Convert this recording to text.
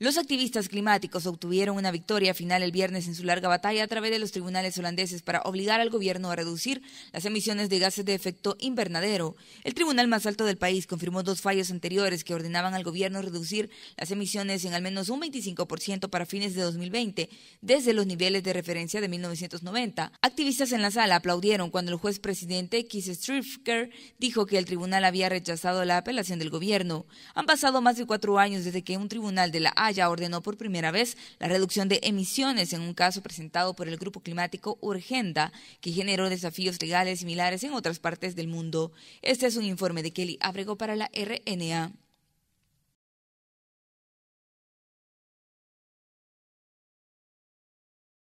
Los activistas climáticos obtuvieron una victoria final el viernes en su larga batalla a través de los tribunales holandeses para obligar al gobierno a reducir las emisiones de gases de efecto invernadero. El tribunal más alto del país confirmó dos fallos anteriores que ordenaban al gobierno reducir las emisiones en al menos un 25% para fines de 2020, desde los niveles de referencia de 1990. Activistas en la sala aplaudieron cuando el juez presidente Kiss Strifker, dijo que el tribunal había rechazado la apelación del gobierno. Han pasado más de cuatro años desde que un tribunal de la ya ordenó por primera vez la reducción de emisiones en un caso presentado por el grupo climático Urgenda, que generó desafíos legales similares en otras partes del mundo. Este es un informe de Kelly Abrego para la RNA.